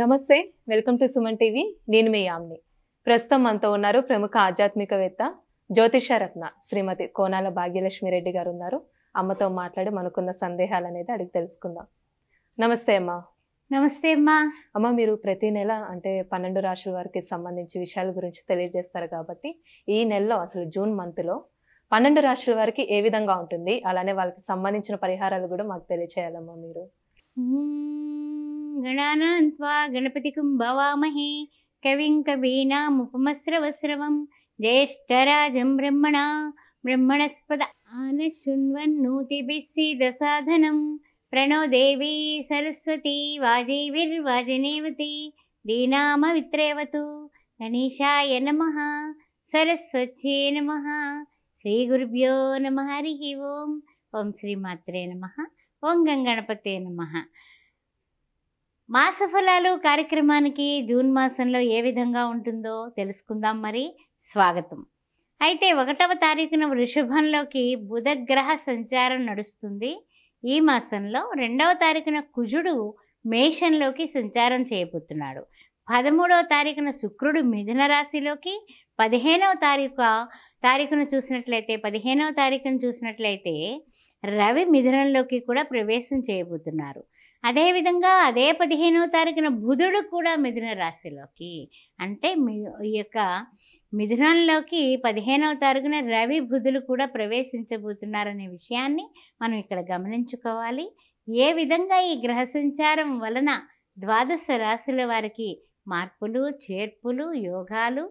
నమస్తే welcome to Suman TV నేను మీ యామ్ని ప్రస్తుతం మనతో ఉన్నారు ప్రముఖ ఆధ్యాత్మికవేత్త జ్యోతిషరత్న శ్రీమతి కోనాల భాగ్యలక్ష్మి రెడ్డి గారు ఉన్నారు అమ్మతో మాట్లాడి మనకున్న సందేహాలు అనేది అడిగి తెలుసుకుందాం నమస్తే అమ్మా నమస్తే అమ్మా అమ్మ మీరు ప్రతి నెల అంటే పన్నెండు రాశుల వారికి సంబంధించి విషయాల గురించి తెలియజేస్తారు కాబట్టి ఈ నెలలో అసలు జూన్ మంత్లో పన్నెండు రాశుల వారికి ఏ విధంగా ఉంటుంది అలానే వాళ్ళకి సంబంధించిన పరిహారాలు కూడా మాకు తెలియచేయాలమ్మా మీరు గణానాం త్వా గణపతికం భవామహే కవిం కవీనాముపమస్రవస్రవం జ్యేష్ఠరాజం బ్రహ్మణా బ్రహ్మణస్పద ఆనశృణ్వన్నూతిభిస్సిదసాధనం ప్రణో దేవీ సరస్వతి వాజీవిర్వాజనేవతి దీనామవిత్రేవతు గణేశాయ నమ సరస్వత్యే నమ శ్రీ గురుభ్యో నమ హరి ఓం ఓం శ్రీమాత్రే నమ ఓం గంగణపతే నమ మాస ఫలాలు కార్యక్రమానికి జూన్ మాసంలో ఏ విధంగా ఉంటుందో తెలుసుకుందాం మరి స్వాగతం అయితే ఒకటవ తారీఖున వృషభంలోకి బుధగ్రహ సంచారం నడుస్తుంది ఈ మాసంలో రెండవ తారీఖున కుజుడు మేషంలోకి సంచారం చేయబోతున్నాడు పదమూడవ తారీఖున శుక్రుడు మిథున రాశిలోకి పదిహేనవ తారీఖు తారీఖును చూసినట్లయితే పదిహేనవ తారీఖును చూసినట్లయితే రవి మిథునంలోకి కూడా ప్రవేశం చేయబోతున్నారు అదేవిధంగా అదే పదిహేనవ తారీఖున బుధుడు కూడా మిథున రాశిలోకి అంటే మీ ఈ యొక్క మిథునంలోకి పదిహేనవ తారీఖున రవి బుధులు కూడా ప్రవేశించబోతున్నారనే విషయాన్ని మనం ఇక్కడ గమనించుకోవాలి ఏ విధంగా ఈ గ్రహ సంచారం వలన ద్వాదశ రాశుల వారికి మార్పులు చేర్పులు యోగాలు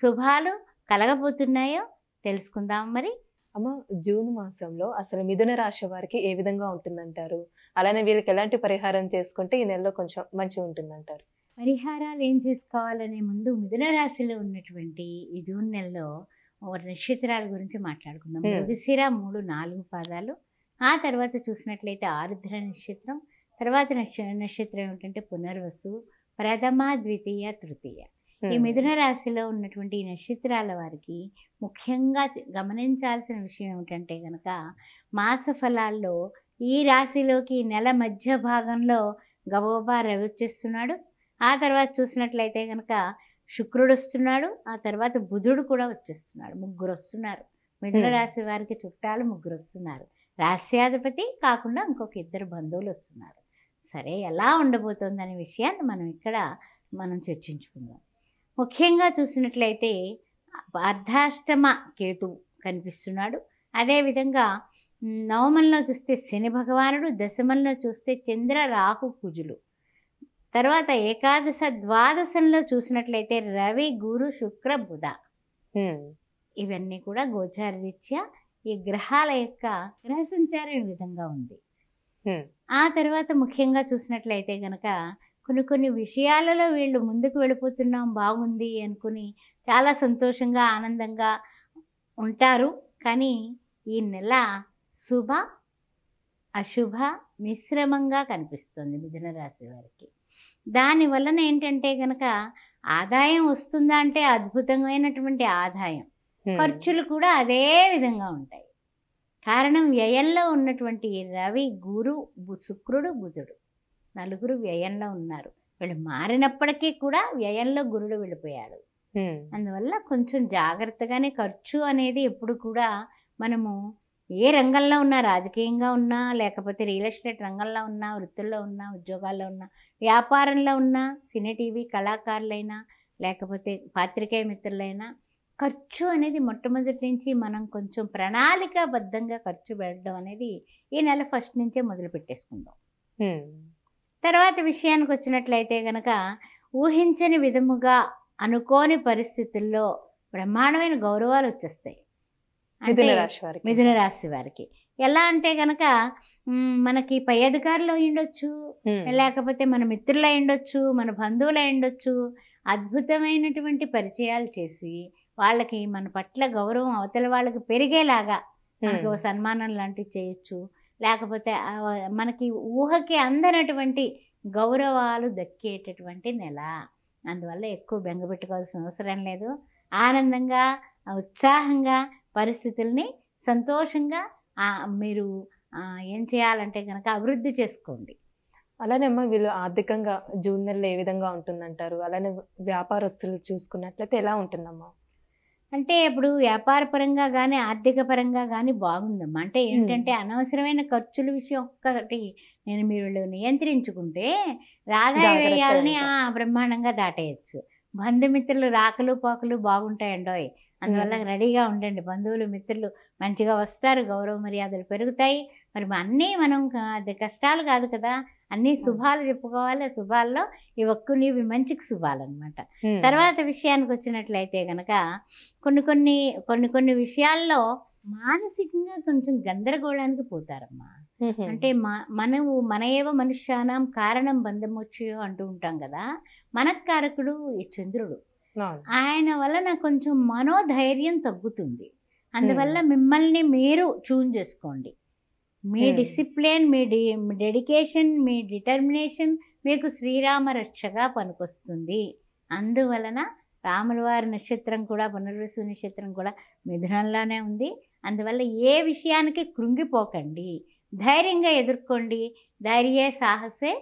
శుభాలు కలగబోతున్నాయో తెలుసుకుందాం మరి అమ్మ జూన్ మాసంలో అసలు మిథున రాశి వారికి ఏ విధంగా ఉంటుందంటారు అలానే వీళ్ళకి ఎలాంటి పరిహారం చేసుకుంటే ఈ నెలలో కొంచెం మంచిగా ఉంటుందంటారు పరిహారాలు ఏం చేసుకోవాలనే ముందు మిథున రాశిలో ఉన్నటువంటి ఈ జూన్ నెలలో నక్షత్రాల గురించి మాట్లాడుకుందాం మృగశిర మూడు నాలుగు పాదాలు ఆ తర్వాత చూసినట్లయితే ఆరుద్ర నక్షత్రం తర్వాత నక్ష నక్షత్రం ఏమిటంటే పునర్వసు ప్రథమ ద్వితీయ తృతీయ ఈ మిథున రాశిలో ఉన్నటువంటి నక్షత్రాల వారికి ముఖ్యంగా గమనించాల్సిన విషయం ఏమిటంటే కనుక మాస ఫలాల్లో ఈ రాశిలోకి నెల మధ్య భాగంలో గబోబా రవి వచ్చేస్తున్నాడు ఆ తర్వాత చూసినట్లయితే కనుక శుక్రుడు వస్తున్నాడు ఆ తర్వాత బుధుడు కూడా వచ్చేస్తున్నాడు ముగ్గురు వస్తున్నారు మిథున రాశి వారికి చుట్టాలు ముగ్గురు వస్తున్నారు రాశ్యాధిపతి కాకుండా ఇంకొక ఇద్దరు బంధువులు వస్తున్నారు సరే ఎలా ఉండబోతోందనే విషయాన్ని మనం ఇక్కడ మనం చర్చించుకుందాం ముఖ్యంగా చూసినట్లయితే అర్ధాష్టమ కేతువు కనిపిస్తున్నాడు అదేవిధంగా నవమంలో చూస్తే శని భగవానుడు దశమంలో చూస్తే చంద్ర రాహు కుజులు తర్వాత ఏకాదశ ద్వాదశంలో చూసినట్లయితే రవి గురు శుక్ర బుధ ఇవన్నీ కూడా రీత్యా ఈ గ్రహాల యొక్క గ్రహ సంచారం ఈ విధంగా ఉంది ఆ తర్వాత ముఖ్యంగా చూసినట్లయితే గనక కొన్ని కొన్ని విషయాలలో వీళ్ళు ముందుకు వెళ్ళిపోతున్నాం బాగుంది అనుకుని చాలా సంతోషంగా ఆనందంగా ఉంటారు కానీ ఈ నెల శుభ అశుభ మిశ్రమంగా కనిపిస్తుంది మిథున రాశి వారికి దాని వలన ఏంటంటే కనుక ఆదాయం వస్తుందా అంటే అద్భుతమైనటువంటి ఆదాయం ఖర్చులు కూడా అదే విధంగా ఉంటాయి కారణం వ్యయంలో ఉన్నటువంటి రవి గురు శుక్రుడు బుధుడు నలుగురు వ్యయంలో ఉన్నారు వీళ్ళు మారినప్పటికీ కూడా వ్యయంలో గురుడు వెళ్ళిపోయాడు అందువల్ల కొంచెం జాగ్రత్తగానే ఖర్చు అనేది ఎప్పుడు కూడా మనము ఏ రంగంలో ఉన్నా రాజకీయంగా ఉన్నా లేకపోతే రియల్ ఎస్టేట్ రంగంలో ఉన్నా వృత్తుల్లో ఉన్నా ఉద్యోగాల్లో ఉన్నా వ్యాపారంలో ఉన్నా సినీ టీవీ కళాకారులైనా లేకపోతే పాత్రికేయ మిత్రులైనా ఖర్చు అనేది మొట్టమొదటి నుంచి మనం కొంచెం ప్రణాళికాబద్ధంగా ఖర్చు పెట్టడం అనేది ఈ నెల ఫస్ట్ నుంచే మొదలు పెట్టేసుకుందాం తర్వాత విషయానికి వచ్చినట్లయితే గనక ఊహించని విధముగా అనుకోని పరిస్థితుల్లో బ్రహ్మాండమైన గౌరవాలు వచ్చేస్తాయి అంటే మిథున రాశి వారికి ఎలా అంటే గనక మనకి పై అధికారులు ఉండొచ్చు లేకపోతే మన మిత్రులు ఉండొచ్చు మన బంధువులు ఉండొచ్చు అద్భుతమైనటువంటి పరిచయాలు చేసి వాళ్ళకి మన పట్ల గౌరవం అవతల వాళ్ళకి పెరిగేలాగా మనకు సన్మానం లాంటివి చేయొచ్చు లేకపోతే మనకి ఊహకి అందనటువంటి గౌరవాలు దక్కేటటువంటి నెల అందువల్ల ఎక్కువ బెంగపెట్టుకోవాల్సిన అవసరం లేదు ఆనందంగా ఉత్సాహంగా పరిస్థితుల్ని సంతోషంగా మీరు ఏం చేయాలంటే కనుక అభివృద్ధి చేసుకోండి అలానే అమ్మ వీళ్ళు ఆర్థికంగా జూన్ నెలలో ఏ విధంగా ఉంటుందంటారు అలానే వ్యాపారస్తులు చూసుకున్నట్లయితే ఎలా ఉంటుందమ్మా అంటే ఇప్పుడు వ్యాపార పరంగా కానీ ఆర్థిక పరంగా కానీ బాగుందమ్మా అంటే ఏంటంటే అనవసరమైన ఖర్చుల విషయం ఒక్కటి నేను మీరు నియంత్రించుకుంటే రాధా వ్యయాలని బ్రహ్మాండంగా దాటేయచ్చు బంధుమిత్రులు రాకలు పోకలు బాగుంటాయండోయ్ అందువల్ల రెడీగా ఉండండి బంధువులు మిత్రులు మంచిగా వస్తారు గౌరవ మర్యాదలు పెరుగుతాయి మరి అన్నీ మనం కష్టాలు కాదు కదా అన్ని శుభాలు చెప్పుకోవాలి శుభాల్లో ఈ ఒక్కుని నీవి మంచికి శుభాలన్నమాట తర్వాత విషయానికి వచ్చినట్లయితే కనుక కొన్ని కొన్ని కొన్ని కొన్ని విషయాల్లో మానసికంగా కొంచెం గందరగోళానికి పోతారమ్మా అంటే మా మనము మన ఏవ మనుష్యానం కారణం బంధమొచ్చయో అంటూ ఉంటాం కదా మనకారకుడు ఈ చంద్రుడు ఆయన వల్ల నాకు కొంచెం మనోధైర్యం తగ్గుతుంది అందువల్ల మిమ్మల్ని మీరు చూన్ చేసుకోండి మీ డిసిప్లిన్ మీ డెడికేషన్ మీ డిటర్మినేషన్ మీకు శ్రీరామ రక్షగా పనికొస్తుంది అందువలన రాముల వారి నక్షత్రం కూడా పునర్వసు నక్షత్రం కూడా మిథునంలోనే ఉంది అందువల్ల ఏ విషయానికి కృంగిపోకండి ధైర్యంగా ఎదుర్కోండి ధైర్యే సాహసే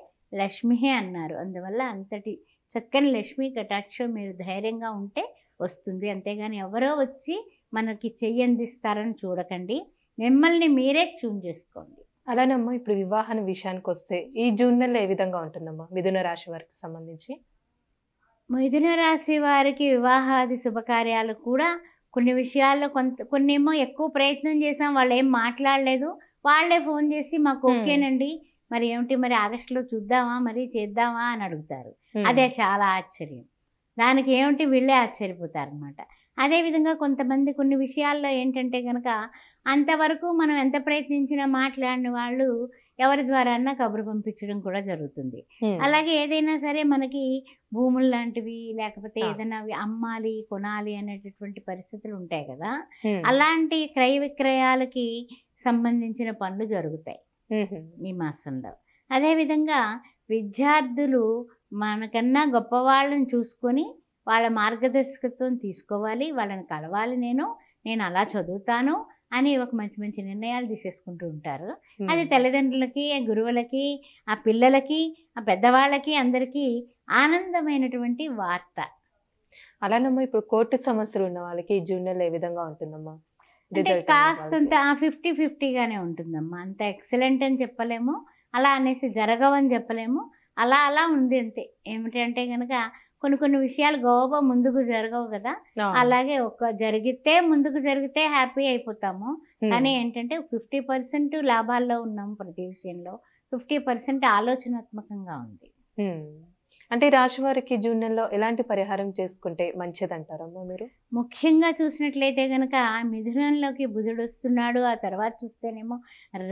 లక్ష్మి అన్నారు అందువల్ల అంతటి చక్కని లక్ష్మీ కటాక్షం మీరు ధైర్యంగా ఉంటే వస్తుంది అంతేగాని ఎవరో వచ్చి మనకి చెయ్యందిస్తారని చూడకండి మిమ్మల్ని మీరే ట్యూన్ చేసుకోండి అలానమ్మా ఇప్పుడు వివాహం విషయానికి వస్తే ఈ జూన్ నెల ఏ విధంగా ఉంటుందమ్మా మిథున రాశి వారికి సంబంధించి మిథున రాశి వారికి వివాహాది శుభకార్యాలు కూడా కొన్ని విషయాల్లో కొంత కొన్నేమో ఎక్కువ ప్రయత్నం చేసాం వాళ్ళు ఏం మాట్లాడలేదు వాళ్ళే ఫోన్ చేసి మాకు ఓకేనండి మరి ఏమిటి మరి ఆగస్టులో చూద్దామా మరి చేద్దామా అని అడుగుతారు అదే చాలా ఆశ్చర్యం దానికి ఏమిటి వీళ్ళే ఆశ్చర్యపోతారు అనమాట అదేవిధంగా కొంతమంది కొన్ని విషయాల్లో ఏంటంటే కనుక అంతవరకు మనం ఎంత ప్రయత్నించినా మాట్లాడిన వాళ్ళు ఎవరి అన్నా కబురు పంపించడం కూడా జరుగుతుంది అలాగే ఏదైనా సరే మనకి భూములు లాంటివి లేకపోతే ఏదైనా అమ్మాలి కొనాలి అనేటటువంటి పరిస్థితులు ఉంటాయి కదా అలాంటి క్రయ విక్రయాలకి సంబంధించిన పనులు జరుగుతాయి ఈ మాసంలో అదేవిధంగా విద్యార్థులు మనకన్నా గొప్పవాళ్ళని చూసుకొని వాళ్ళ మార్గదర్శకత్వం తీసుకోవాలి వాళ్ళని కలవాలి నేను నేను అలా చదువుతాను అని ఒక మంచి మంచి నిర్ణయాలు తీసేసుకుంటూ ఉంటారు అది తల్లిదండ్రులకి ఆ గురువులకి ఆ పిల్లలకి ఆ పెద్దవాళ్ళకి అందరికీ ఆనందమైనటువంటి వార్త అలానమ్మా ఇప్పుడు కోర్టు సమస్యలు ఉన్న వాళ్ళకి జూనియర్ ఏ విధంగా ఉంటుందమ్మా అంటే కాస్తంత ఫిఫ్టీ ఫిఫ్టీగానే ఉంటుందమ్మా అంత ఎక్సలెంట్ అని చెప్పలేము అలా అనేసి జరగవని చెప్పలేము అలా అలా ఉంది అంతే ఏమిటంటే కనుక కొన్ని కొన్ని విషయాలు గోబా ముందుకు జరగవు కదా అలాగే ఒక జరిగితే ముందుకు జరిగితే హ్యాపీ అయిపోతాము కానీ ఏంటంటే ఫిఫ్టీ పర్సెంట్ లాభాల్లో ఉన్నాము ప్రతి విషయంలో ఫిఫ్టీ పర్సెంట్ ఆలోచనాత్మకంగా ఉంది అంటే వారికి జూన్ నెలలో ఎలాంటి పరిహారం చేసుకుంటే మంచిదంటారమ్మా మీరు ముఖ్యంగా చూసినట్లయితే గనక మిథునంలోకి బుధుడు వస్తున్నాడు ఆ తర్వాత చూస్తేనేమో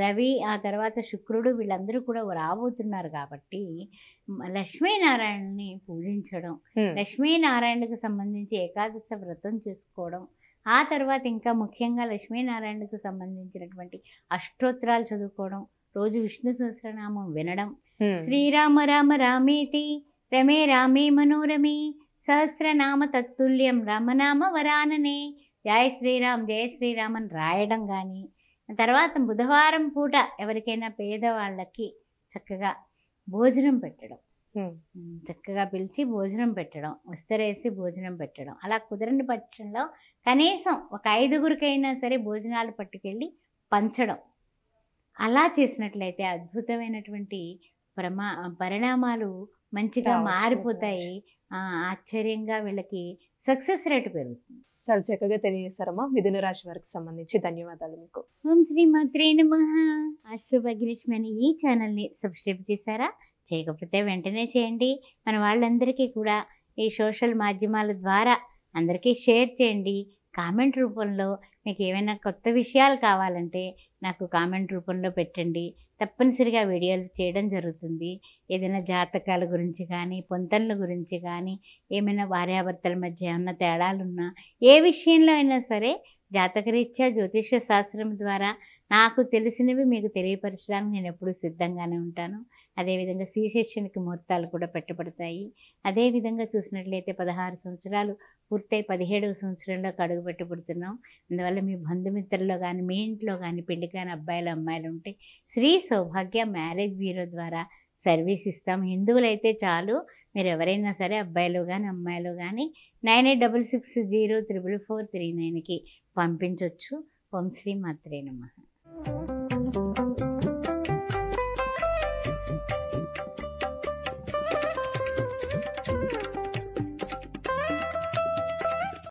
రవి ఆ తర్వాత శుక్రుడు వీళ్ళందరూ కూడా రాబోతున్నారు కాబట్టి లక్ష్మీనారాయణని పూజించడం లక్ష్మీనారాయణకు సంబంధించి ఏకాదశ వ్రతం చేసుకోవడం ఆ తర్వాత ఇంకా ముఖ్యంగా లక్ష్మీనారాయణకు సంబంధించినటువంటి అష్టోత్తరాలు చదువుకోవడం రోజు విష్ణు సహస్రనామం వినడం శ్రీరామ రామ రామేతి రమే రామే మనోరమే సహస్రనామ తత్తుల్యం రామనామ వరాననే జయ శ్రీరామ్ జయ శ్రీరామ్ అని రాయడం కానీ తర్వాత బుధవారం పూట ఎవరికైనా పేదవాళ్ళకి చక్కగా భోజనం పెట్టడం చక్కగా పిలిచి భోజనం పెట్టడం విస్తరేసి భోజనం పెట్టడం అలా కుదరని పక్షంలో కనీసం ఒక ఐదుగురికైనా సరే భోజనాలు పట్టుకెళ్ళి పంచడం అలా చేసినట్లయితే అద్భుతమైనటువంటి ప్రమా పరిణామాలు మంచిగా మారిపోతాయి ఆశ్చర్యంగా వీళ్ళకి సక్సెస్ రేట్ పెరుగుతుంది చాలా చక్కగా తెలియజేశారమ్మా మిథున రాశి వారికి సంబంధించి ధన్యవాదాలు మీకు ఓం శ్రీ మాత్రే నమ అశ్రుభగిలక్ష్మి అని ఈ ఛానల్ని సబ్స్క్రైబ్ చేశారా చేయకపోతే వెంటనే చేయండి మన వాళ్ళందరికీ కూడా ఈ సోషల్ మాధ్యమాల ద్వారా అందరికీ షేర్ చేయండి కామెంట్ రూపంలో మీకు ఏమైనా కొత్త విషయాలు కావాలంటే నాకు కామెంట్ రూపంలో పెట్టండి తప్పనిసరిగా వీడియోలు చేయడం జరుగుతుంది ఏదైనా జాతకాల గురించి కానీ పొంతనల గురించి కానీ ఏమైనా భార్యాభర్తల మధ్య ఏమన్నా తేడాలున్నా ఏ విషయంలో అయినా సరే జాతకరీత్యా జ్యోతిష శాస్త్రం ద్వారా నాకు తెలిసినవి మీకు తెలియపరచడానికి నేను ఎప్పుడూ సిద్ధంగానే ఉంటాను అదేవిధంగా సి సెక్షన్కి ముహూర్తాలు కూడా పెట్టబడతాయి అదేవిధంగా చూసినట్లయితే పదహారు సంవత్సరాలు పూర్తయి పదిహేడవ సంవత్సరంలో అడుగు పెట్టబడుతున్నాం అందువల్ల మీ బంధుమిత్రుల్లో కానీ మీ ఇంట్లో కానీ పెళ్లి కానీ అబ్బాయిలు అమ్మాయిలు ఉంటే శ్రీ సౌభాగ్య మ్యారేజ్ బ్యూరో ద్వారా సర్వీస్ ఇస్తాం హిందువులైతే చాలు మీరు ఎవరైనా సరే అబ్బాయిలు కానీ అమ్మాయిలు కానీ nine eight double six zero triple four three నైన్కి పంపించవచ్చు ఓం శ్రీ మాత్రే నమ Thank you.